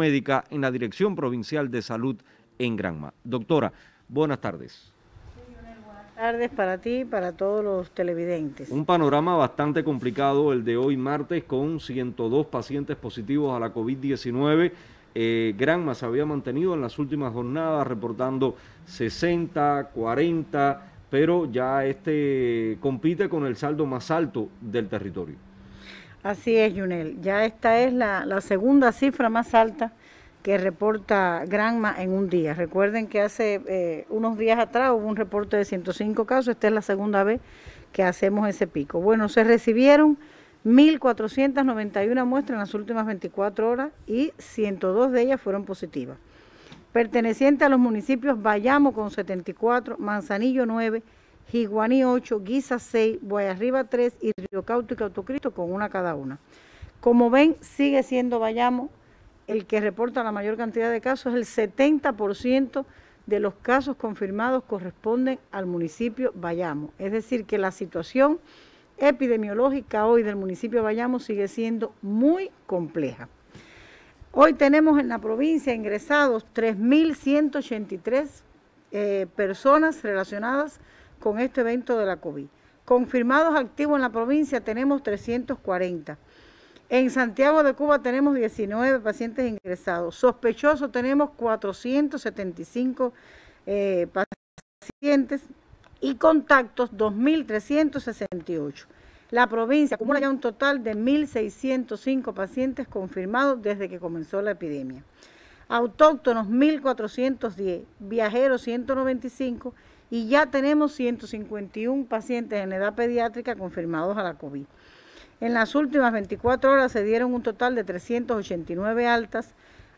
médica en la Dirección Provincial de Salud en Granma. Doctora, buenas tardes. Buenas tardes para ti y para todos los televidentes. Un panorama bastante complicado el de hoy martes con 102 pacientes positivos a la COVID-19. Eh, Granma se había mantenido en las últimas jornadas reportando 60, 40, pero ya este compite con el saldo más alto del territorio. Así es, Junel. Ya esta es la, segunda cifra más alta que reporta Granma en un día. Recuerden que hace eh, unos días atrás hubo un reporte de 105 casos, esta es la segunda vez que hacemos ese pico. Bueno, se recibieron 1.491 muestras en las últimas 24 horas y 102 de ellas fueron positivas. Perteneciente a los municipios Bayamo con 74, Manzanillo 9, Jiguaní 8, Guisa 6, Guayarriba 3 y Río Cauto y Cautocristo con una cada una. Como ven, sigue siendo Bayamo el que reporta la mayor cantidad de casos, el 70% de los casos confirmados corresponden al municipio Bayamo. Es decir, que la situación epidemiológica hoy del municipio Bayamo sigue siendo muy compleja. Hoy tenemos en la provincia ingresados 3.183 eh, personas relacionadas con este evento de la COVID. Confirmados activos en la provincia tenemos 340. En Santiago de Cuba tenemos 19 pacientes ingresados. Sospechosos tenemos 475 eh, pacientes y contactos 2.368. La provincia acumula ya un total de 1.605 pacientes confirmados desde que comenzó la epidemia. Autóctonos 1.410, viajeros 195 y ya tenemos 151 pacientes en edad pediátrica confirmados a la COVID. En las últimas 24 horas se dieron un total de 389 altas,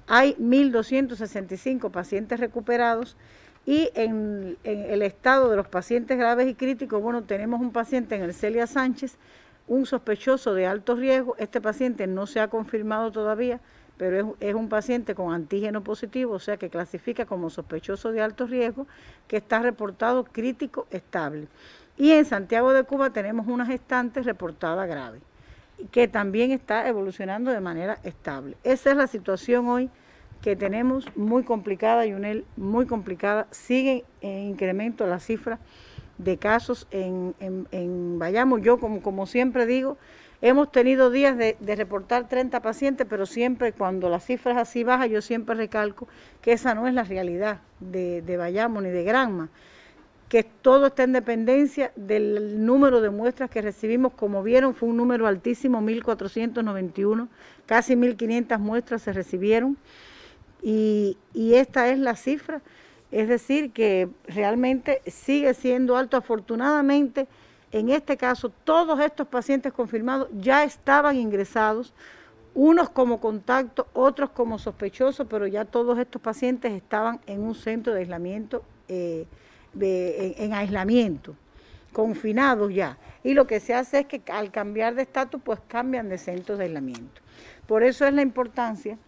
hay 1.265 pacientes recuperados y en, el estado de los pacientes graves y críticos, bueno, tenemos un paciente en el Celia Sánchez, un sospechoso de alto riesgo, este paciente no se ha confirmado todavía, pero es, un paciente con antígeno positivo, o sea que clasifica como sospechoso de alto riesgo, que está reportado crítico estable. Y en Santiago de Cuba tenemos unas gestante reportada grave, que también está evolucionando de manera estable. Esa es la situación hoy que tenemos muy complicada, Yunel, muy complicada. Sigue en incremento la cifra de casos en, vayamos Yo, como, como siempre digo, Hemos tenido días de, reportar 30 pacientes, pero siempre cuando las cifras así baja, yo siempre recalco que esa no es la realidad de, Bayamo ni de Granma, que todo está en dependencia del número de muestras que recibimos. Como vieron, fue un número altísimo, 1.491, casi 1.500 muestras se recibieron y esta es la cifra. Es decir, que realmente sigue siendo alto. Afortunadamente, en este caso, todos estos pacientes confirmados ya estaban ingresados, unos como contacto, otros como sospechosos, pero ya todos estos pacientes estaban en un centro de aislamiento, eh, en, aislamiento, confinados ya. Y lo que se hace es que al cambiar de estatus, pues cambian de centro de aislamiento. Por eso es la importancia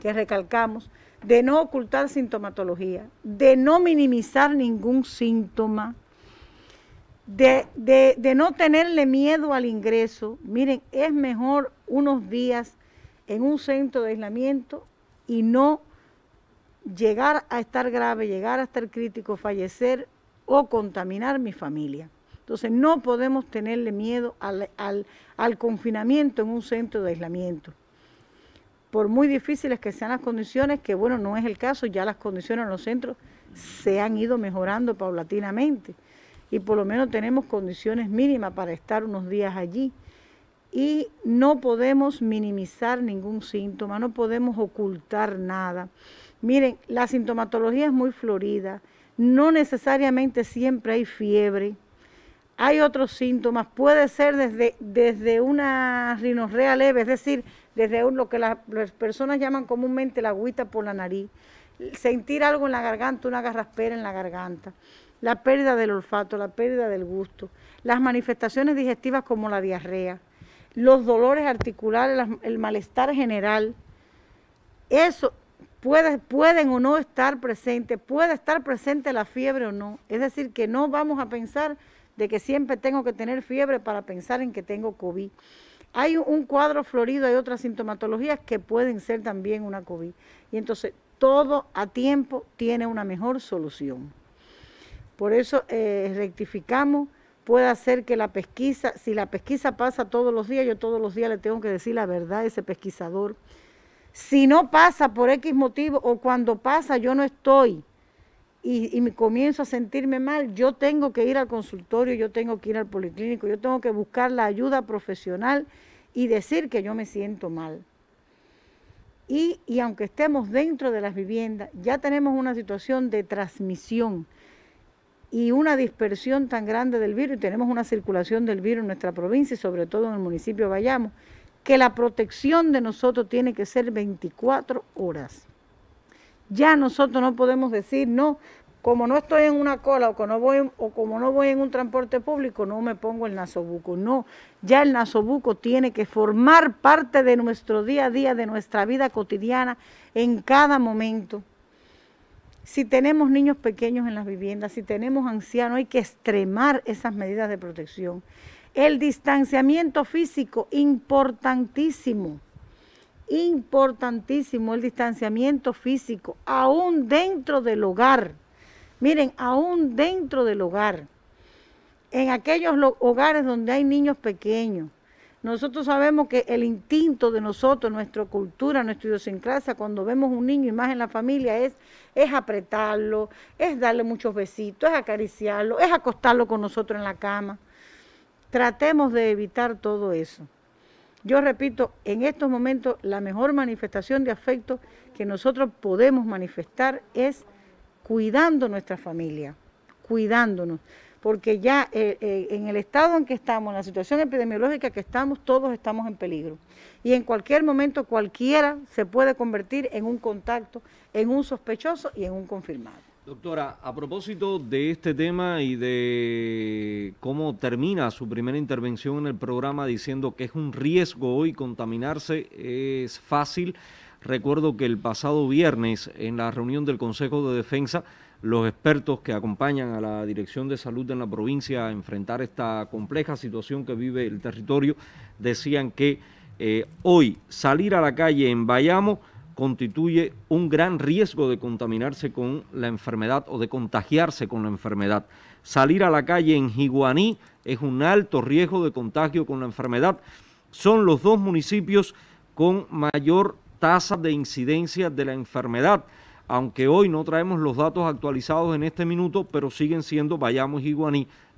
que recalcamos de no ocultar sintomatología, de no minimizar ningún síntoma, de, de, de no tenerle miedo al ingreso, miren, es mejor unos días en un centro de aislamiento y no llegar a estar grave, llegar a estar crítico, fallecer o contaminar mi familia. Entonces no podemos tenerle miedo al, al, confinamiento en un centro de aislamiento. Por muy difíciles que sean las condiciones, que bueno, no es el caso, ya las condiciones en los centros se han ido mejorando paulatinamente y por lo menos tenemos condiciones mínimas para estar unos días allí. Y no podemos minimizar ningún síntoma, no podemos ocultar nada. Miren, la sintomatología es muy florida, no necesariamente siempre hay fiebre, hay otros síntomas, puede ser desde, desde una rinorrea leve, es decir, desde un, lo que las, las personas llaman comúnmente la agüita por la nariz, sentir algo en la garganta, una garraspera en la garganta la pérdida del olfato, la pérdida del gusto, las manifestaciones digestivas como la diarrea, los dolores articulares, el malestar general. Eso puede, pueden o no estar presente, puede estar presente la fiebre o no. Es decir, que no vamos a pensar de que siempre tengo que tener fiebre para pensar en que tengo COVID. Hay un cuadro florido, hay otras sintomatologías que pueden ser también una COVID. Y entonces todo a tiempo tiene una mejor solución. Por eso eh, rectificamos, puede hacer que la pesquisa, si la pesquisa pasa todos los días, yo todos los días le tengo que decir la verdad a ese pesquisador. Si no pasa por X motivo o cuando pasa yo no estoy y, comienzo a sentirme mal, yo tengo que ir al consultorio, yo tengo que ir al policlínico, yo tengo que buscar la ayuda profesional y decir que yo me siento mal. Y, y, aunque estemos dentro de las viviendas, ya tenemos una situación de transmisión y una dispersión tan grande del virus, y tenemos una circulación del virus en nuestra provincia y sobre todo en el municipio de Bayamo, que la protección de nosotros tiene que ser 24 horas. Ya nosotros no podemos decir, no, como no estoy en una cola o, como no voy, o como no voy en un transporte público, no me pongo el nasobuco. No, ya el nasobuco tiene que formar parte de nuestro día a día, de nuestra vida cotidiana, en cada momento. Si tenemos niños pequeños en las viviendas, si tenemos ancianos, hay que extremar esas medidas de protección. El distanciamiento físico, importantísimo, importantísimo el distanciamiento físico, aún dentro del hogar. Miren, aún dentro del hogar, en aquellos hogares donde hay niños pequeños, nosotros sabemos que el instinto de nosotros, nuestra cultura, nuestra idiosincrasia, cuando vemos un niño y más en la familia, es, es apretarlo, es darle muchos besitos, es acariciarlo, es acostarlo con nosotros en la cama. Tratemos de evitar todo eso. Yo repito, en estos momentos la mejor manifestación de afecto que nosotros podemos manifestar es cuidando nuestra familia, cuidándonos porque ya eh, eh, en el estado en que estamos, en la situación epidemiológica que estamos, todos estamos en peligro. Y en cualquier momento cualquiera se puede convertir en un contacto, en un sospechoso y en un confirmado. Doctora, a propósito de este tema y de cómo termina su primera intervención en el programa diciendo que es un riesgo hoy contaminarse, es fácil. Recuerdo que el pasado viernes en la reunión del Consejo de Defensa, los expertos que acompañan a la Dirección de Salud en la provincia a enfrentar esta compleja situación que vive el territorio, decían que eh, hoy salir a la calle en Bayamo constituye un gran riesgo de contaminarse con la enfermedad o de contagiarse con la enfermedad. Salir a la calle en Jiguaní es un alto riesgo de contagio con la enfermedad. Son los dos municipios con mayor tasa de incidencia de la enfermedad aunque hoy no traemos los datos actualizados en este minuto, pero siguen siendo vayamos, y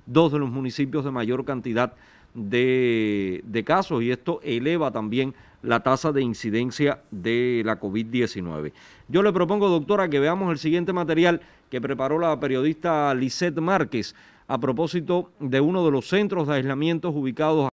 dos de los municipios de mayor cantidad de, casos y esto eleva también la tasa de incidencia de la COVID-19. Yo le propongo, doctora, que veamos el siguiente material que preparó la periodista Lisette Márquez a propósito de uno de los centros de aislamientos ubicados